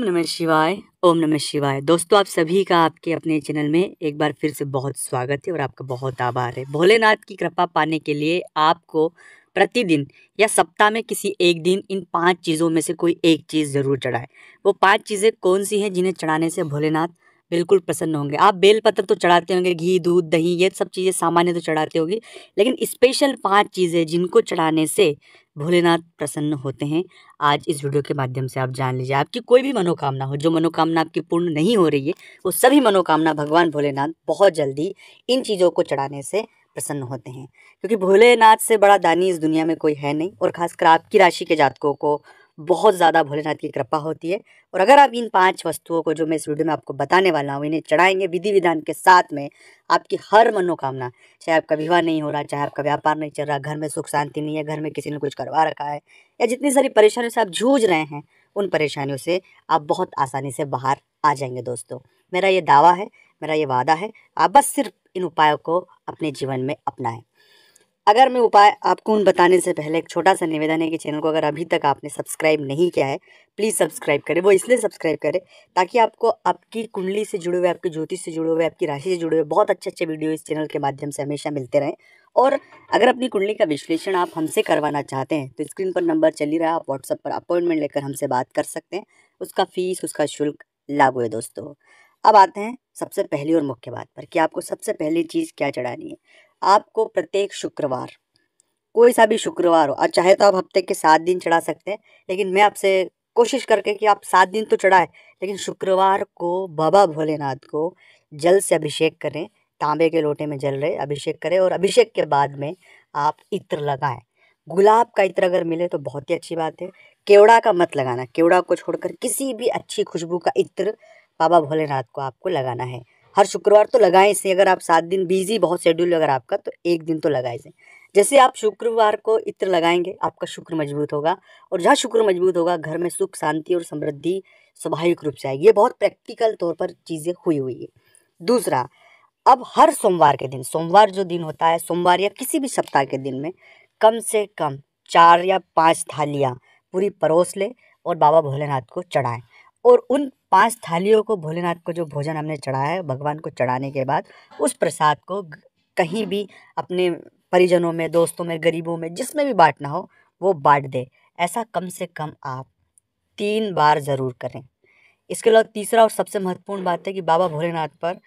ओम नमः शिवाय ओम नमः शिवाय दोस्तों आप सभी का आपके अपने चैनल में एक बार फिर से बहुत स्वागत है और आपका बहुत आभार है भोलेनाथ की कृपा पाने के लिए आपको प्रतिदिन या सप्ताह में किसी एक दिन इन पांच चीज़ों में से कोई एक चीज़ ज़रूर चढ़ाएं वो पांच चीज़ें कौन सी हैं जिन्हें चढ़ाने से भोलेनाथ बिल्कुल प्रसन्न होंगे आप बेलपत्र तो चढ़ाते होंगे घी दूध दही ये सब चीज़ें सामान्य तो चढ़ाते होगी लेकिन स्पेशल पांच चीज़ें जिनको चढ़ाने से भोलेनाथ प्रसन्न होते हैं आज इस वीडियो के माध्यम से आप जान लीजिए आपकी कोई भी मनोकामना हो जो मनोकामना आपकी पूर्ण नहीं हो रही है वो सभी मनोकामना भगवान भोलेनाथ बहुत जल्दी इन चीज़ों को चढ़ाने से प्रसन्न होते हैं क्योंकि भोलेनाथ से बड़ा दानी इस दुनिया में कोई है नहीं और खासकर आपकी राशि के जातकों को बहुत ज़्यादा भोलेनाथ की कृपा होती है और अगर आप इन पांच वस्तुओं को जो मैं इस वीडियो में आपको बताने वाला हूँ इन्हें चढ़ाएंगे विधि विधान के साथ में आपकी हर मनोकामना चाहे आपका विवाह नहीं हो रहा चाहे आपका व्यापार नहीं चल रहा घर में सुख शांति नहीं है घर में किसी ने कुछ करवा रखा है या जितनी सारी परेशानियों से आप जूझ रहे हैं उन परेशानियों से आप बहुत आसानी से बाहर आ जाएंगे दोस्तों मेरा ये दावा है मेरा ये वादा है आप बस सिर्फ इन उपायों को अपने जीवन में अपनाएं अगर मैं उपाय आपको उन बताने से पहले एक छोटा सा निवेदन है कि चैनल को अगर अभी तक आपने सब्सक्राइब नहीं किया है प्लीज़ सब्सक्राइब करें वो इसलिए सब्सक्राइब करें ताकि आपको आपकी कुंडली से जुड़े हुए आपकी ज्योतिष से जुड़े हुए आपकी राशि से जुड़े हुए बहुत अच्छे अच्छे वीडियो इस चैनल के माध्यम से हमेशा मिलते रहें और अगर अपनी कुंडली का विश्लेषण आप हमसे करवाना चाहते हैं तो स्क्रीन पर नंबर चल ही रहा है आप व्हाट्सअप पर अपॉइंटमेंट लेकर हमसे बात कर सकते हैं उसका फीस उसका शुल्क लागू है दोस्तों अब आते हैं सबसे पहली और मुख्य बात पर कि आपको सबसे पहली चीज़ क्या चढ़ानी है आपको प्रत्येक शुक्रवार कोई सा भी शुक्रवार हो और चाहे तो आप हफ्ते के सात दिन चढ़ा सकते हैं लेकिन मैं आपसे कोशिश करके कि आप सात दिन तो चढ़ाएं लेकिन शुक्रवार को बाबा भोलेनाथ को जल से अभिषेक करें तांबे के लोटे में जल रहे अभिषेक करें और अभिषेक के बाद में आप इत्र लगाएं गुलाब का इत्र अगर मिले तो बहुत ही अच्छी बात है केवड़ा का मत लगाना केवड़ा को छोड़कर किसी भी अच्छी खुशबू का इत्र बाबा भोलेनाथ को आपको लगाना है हर शुक्रवार तो लगाएं इसे अगर आप सात दिन बिजी बहुत शेड्यूल अगर आपका तो एक दिन तो लगाए इसे जैसे आप शुक्रवार को इत्र लगाएंगे आपका शुक्र मजबूत होगा और जहाँ शुक्र मजबूत होगा घर में सुख शांति और समृद्धि स्वाभाविक रूप से आएगी ये बहुत प्रैक्टिकल तौर पर चीज़ें हुई हुई है दूसरा अब हर सोमवार के दिन सोमवार जो दिन होता है सोमवार या किसी भी सप्ताह के दिन में कम से कम चार या पाँच थालियाँ पूरी परोस लें और बाबा भोलेनाथ को चढ़ाएँ और उन पांच थालियों को भोलेनाथ को जो भोजन हमने चढ़ाया है भगवान को चढ़ाने के बाद उस प्रसाद को कहीं भी अपने परिजनों में दोस्तों में गरीबों में जिसमें भी बांटना हो वो बांट दे ऐसा कम से कम आप तीन बार ज़रूर करें इसके अलावा तीसरा और सबसे महत्वपूर्ण बात है कि बाबा भोलेनाथ पर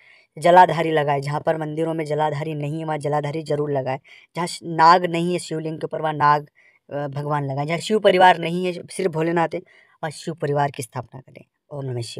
जलाधारी लगाए जहाँ पर मंदिरों में जलाधारी नहीं है वहाँ जलाधारी ज़रूर लगाए जहाँ नाग नहीं है शिवलिंग के ऊपर वहाँ नाग भगवान लगाए जहाँ शिव परिवार नहीं है सिर्फ भोलेनाथ है वहाँ शिव परिवार की स्थापना करें ओम नमः शिव